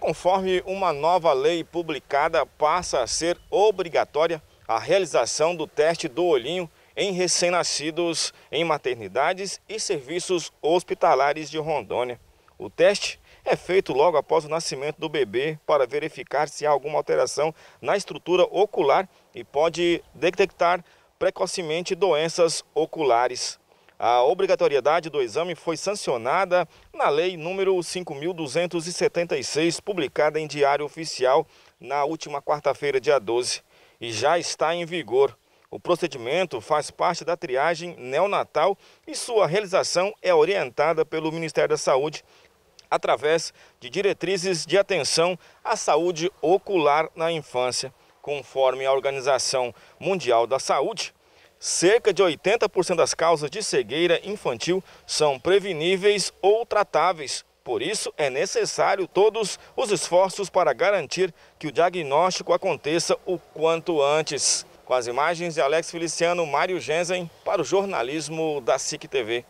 Conforme uma nova lei publicada, passa a ser obrigatória a realização do teste do olhinho em recém-nascidos em maternidades e serviços hospitalares de Rondônia. O teste é feito logo após o nascimento do bebê para verificar se há alguma alteração na estrutura ocular e pode detectar precocemente doenças oculares. A obrigatoriedade do exame foi sancionada na Lei número 5.276, publicada em Diário Oficial na última quarta-feira, dia 12, e já está em vigor. O procedimento faz parte da triagem neonatal e sua realização é orientada pelo Ministério da Saúde através de diretrizes de atenção à saúde ocular na infância. Conforme a Organização Mundial da Saúde, Cerca de 80% das causas de cegueira infantil são preveníveis ou tratáveis. Por isso, é necessário todos os esforços para garantir que o diagnóstico aconteça o quanto antes. Com as imagens de Alex Feliciano, Mário Genzen, para o jornalismo da SIC TV.